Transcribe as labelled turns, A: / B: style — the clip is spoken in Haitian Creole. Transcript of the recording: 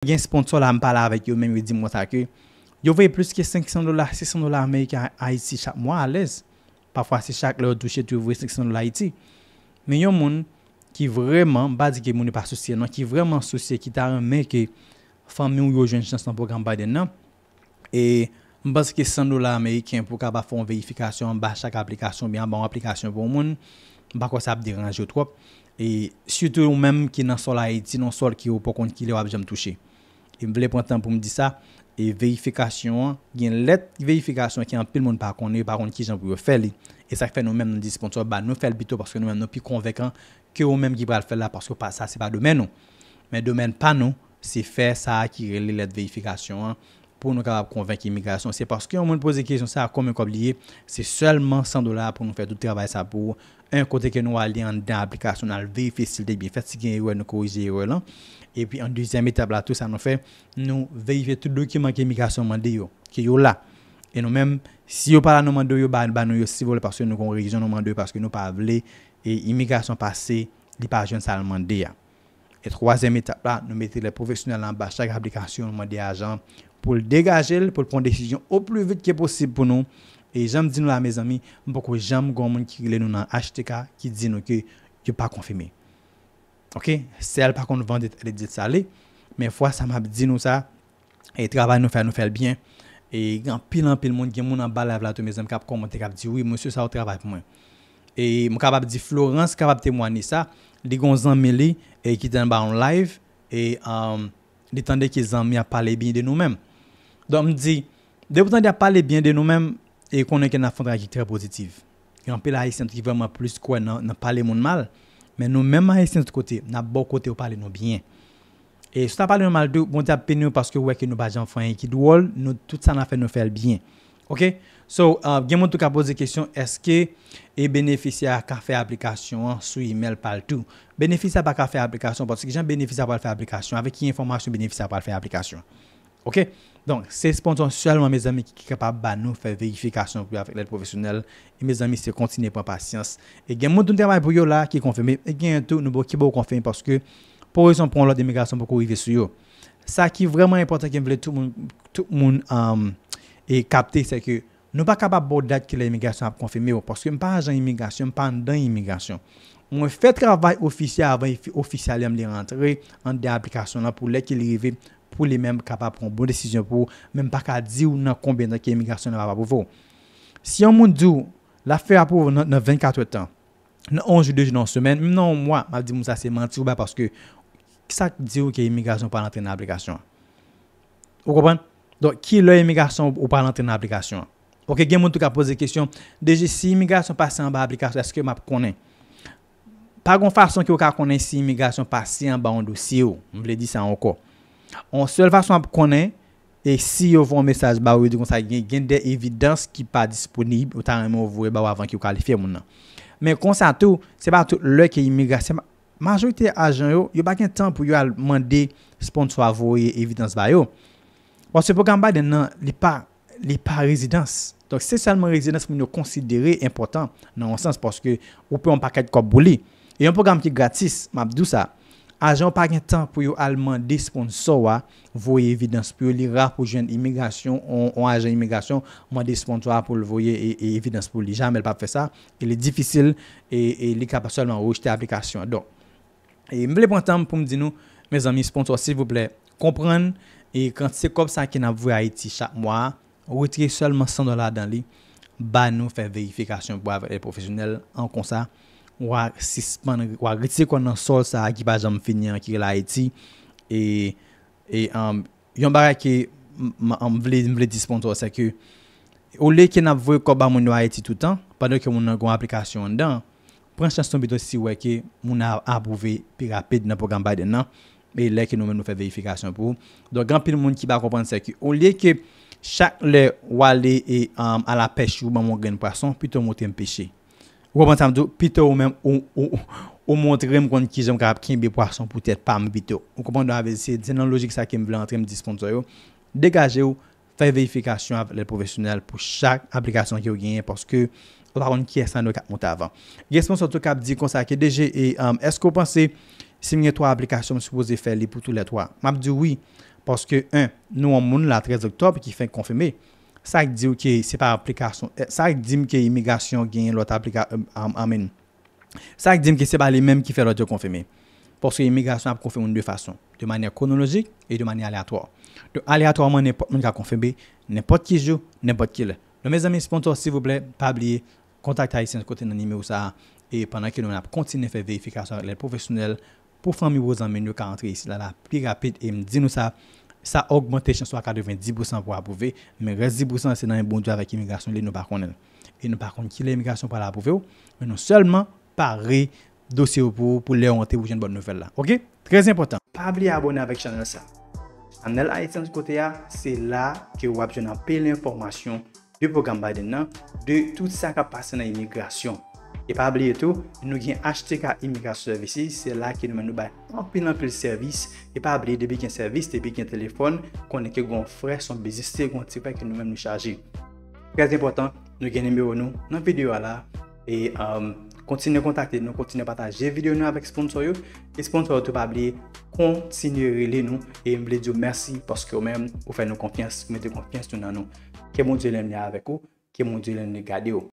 A: Gen sponsor la m pala avek yo men mi di m wata ke Yo vey plus ke 500 dolar, 600 dolar amerika a iti chak mwa a lez Pafwa si chak lor touche touye vwe 600 dolar iti Men yo moun ki vreman, ba di ke moun e pa souciye nan Ki vreman souciye ki ta remen ke Fan mi ou yo jwen chans nan program bay den nan E m baz ke 500 dolar amerika pou ka ba fon veyifikasyon Ba chak aplikasyon, byan ban aplikasyon pou moun Ba kwa sa ap diranje ou trop E sute ou men ki nan sol a iti Non sol ki ou pou konti ki le wap jem touche E me vle pointan pou m di sa, e veyifikasyon, gen let veyifikasyon ki an pil moun pa akone, pa akone ki jan pou yo fè li. E sa ki fè nou men nan disponsor, ba nou fè l bito, porske nou men nan pi konvekan, ki yo men gil pral fè la, porske sa se pa domen nou. Men domen pa nou, se fè sa ki rele let veyifikasyon an, pour nous convaincre l'immigration. C'est parce qu'on pose des questions, ça, comme un oublié, c'est seulement 100 dollars pour nous faire tout le travail, ça, pour un côté que nous allons dans l'application, nous allons vérifier si bien fait, si nous corriger et puis en deuxième étape, là, tout ça nous fait, nous vérifier tout le document que l'immigration m'a dit, qui est là. Et nous-mêmes, bah, bah, si vous parlez de nous, nous avons si vous parce que nous avons région, nous parce que nous pas et l'immigration passée, les pas jeune pas demandé. Et troisième étape là, nous mettons les professionnels en bas chaque application, nous demandons agents pour le dégager, pour prendre décision au plus vite que possible pour nous. Et j'aime dire à mes amis, beaucoup j'aime grand monde qui nous dans HTK qui dit nous que n'est pas confirmé. OK, celle par contre vend elle dit ça. mais fois ça m'a dit nous ça et travail nous faire nous faire bien et grand pile en pile monde qui mon en bas là tous mes amis Qui commenter cap dit oui monsieur ça au travail pour moi. Et suis capable dire Florence capable témoigner ça, les gens mêlé et qui dans en live et um, les tendez qu'ils ont mis à parler bien de nous-mêmes. Donc, je dis, de que vous parler bien de nous-mêmes et qu'on est une affaire qui est très positive. Il y a un peu haïtien qui vraiment plus quoi pas parler pas mal, mais nous-mêmes haïtien de côté, n'a bon côté parler nous bien. Et si tu parles mal de bon tu parce que ouais que nous pas enfants qui drôle, nous tout ça n'a fait nous faire bien. OK? So, qui a moun question est-ce que eske e benefisya ka fe aplikasyon sous email Les bénéficiaires qui pa fait parce que que les gens de pa faire Avec Avec qui information bénéficiaires de faire application? Ok? Donc, c'est potentiellement mes amis qui est capable de nous faire vérification avec l'aide professionnelle. Et mes amis, c'est continuer par patience. Et il y a un monde d'un travail pour you là qui est confirmé. Et il y a un tout nouveau qui peut vous confirmer parce que, pour exemple, pour l'aide d'immigration, beaucoup y revient sur you. Ça qui est vraiment important et qui est vraiment important pour tout le monde euh, et capter, c'est que nous ne sommes pas capable d'être que l'immigration a confirmé parce que nous ne parlons pas d'immigration pendant l'immigration. Nous avons fait le travail officiel avant d'être officiel et nous avons rentré dans des applications pour l'aide qui est arrivée pou li menm kapap proun bon desisyon pou, menm pa ka di ou nan kombin nan ki emigrasyon nan pa pa pou vou. Si yon moun di ou, la fe apou nan 24 etan, nan 11 ou 2 joun nan semen, menm nan ou mwa, ma di moun sa se menti ou ba, paske, kisa di ou ki emigrasyon ou pa lan ten aplikasyon? Ou kopan? Don, ki lè emigrasyon ou pa lan ten aplikasyon? Ok, gen moun tou ka pose kisyon, deje si emigrasyon pa sen ba aplikasyon, eske map konen? Pa kon fason ki ou ka konen si emigrasyon pa sen ba an dou si ou, moun vle di sa an oko. On se lva son ap konen, e si yo von mesaj ba ou, di kon sa gen de evidans ki pa disponib, ou tan an moun vwe ba ou avan ki yo kalifiye moun nan. Men konsen atou, se pa atou lè ke imigrasyon, majolite ajan yo, yo baken tan pou yo alman de sponsor avoye evidans ba yo. Ou se program ba den nan, li pa, li pa rezidans. Donk se salman rezidans moun yo konsidere important, nan wonsans, poske ou pe yon paket kob boli. Yon program ki gratis, map dou sa, Ajan ou pa gen tan pou yo alman despon sowa, voye evidans pou yo li ra pou jwen imigrasyon, ou anjan imigrasyon, mwen despon towa pou voye e, e evidans pou li. Jamel pa pou fe sa, il e difisil, e, e li kapasol man ou jte aplikasyon. Don. E mwen le pon tan pou mdi nou, mez ami, despon towa, se vouple, kompran, e kan se kop sa ki nan vouye Haiti chak mwa, ou triye solman 100 dolar dan li, ba nou fe verifikasyon pou avre el profesyonel, an konsa, wak sispan, wak rite kon an sol sa akibaj an finyan ki la eti e, e um, yon bara ke m vle dispon to se ke ou le ke nan vwe kop ba moun yo eti toutan padon ke moun an kon aplikasyon dan pran chanson bito si weke moun an apouve pi rapid nan program ba den nan e le ke nou men nou fe veifikasyon pou do gran pil moun ki ba kopan se ke ou le ke chak le wale e um, ala pech yon moun gen prason pi ton moten peche Ou konpons amdou, pito ou mèm ou montrèm konn ki jom kap kèm bi pwasyon pou tèt pa mbito. Ou konpons amdou, avèzise, di nan logik sa kem vlantrèm disponsor yo, degajè ou, fè veyifikasyon avèlèl profesyonel pou chak aplikasyon ki yo gèyen, porske la konn ki esan nou kap monta avan. Gèspons an tou kap di konsakè deje, e, esk konponsè, si mwenye 3 aplikasyon msupose fè li pou tout le 3? M ap di wè, porske 1, nou an moun la 13 oktob, ki fè konfirmè. Sa ak di ou ki se pa aplikasyon, eh, sa ak di ou ki imigrasyon gen lout aplikasyon anmen. Sa ak di ou ki se pa li menm ki fe lout yo konfeme. Porske imigrasyon ap konfeme ou nou de fason. De manye konologik e de manye aleatwar. Do aleatwarman nou ka konfeme, nepot ki jou, nepot ki le. Nou mèz anmen sponsor si vouble, pa abliye, kontakta yi sen kote nan ime ou sa. E pandan ki nou ap kontine fe veifikasyon ak lèl profesyonel, poufan mi wouz anmen nou ka antre yi sila la, pi rapid e mdi nou sa. ça a augmenté à 90% pour approuver, mais reste 10% c'est dans un bon Dieu avec immigration, les nous pas contre Et nous pas qui l'immigration pour approuver, mais non seulement Paris dossier pour pour les honter pour une bonne nouvelle là. OK Très important. Pas oublier abonner avec channel ça. Channel Haïtien du côté là, c'est là que vous avez plein d'informations du programme Biden, de tout ça qui a passé dans l'immigration. E pa abliye tou, nou gen achete ka imigrasyon servisi, se la ki nou men nou bay anpil anpil servis. E pa abliye, debi gen servis, debi gen telefon, konen kek gon fre, son beziste, konen tepe, ke nou men nou chaji. Gèzè important, nou gen eme ou nou, nan videyo ala, e kontine euh, kontakte nou, kontine pataje videyo nou avèk sponsor yo. E sponsor yo tou pa abliye, kontine rele nou, e mble diyo mersi, porske ou men ou fè nou konfians, mète konfians tou nan nou. Ke moun diyo lèm lè avèk ou, ke moun diyo lèm lè gade ou.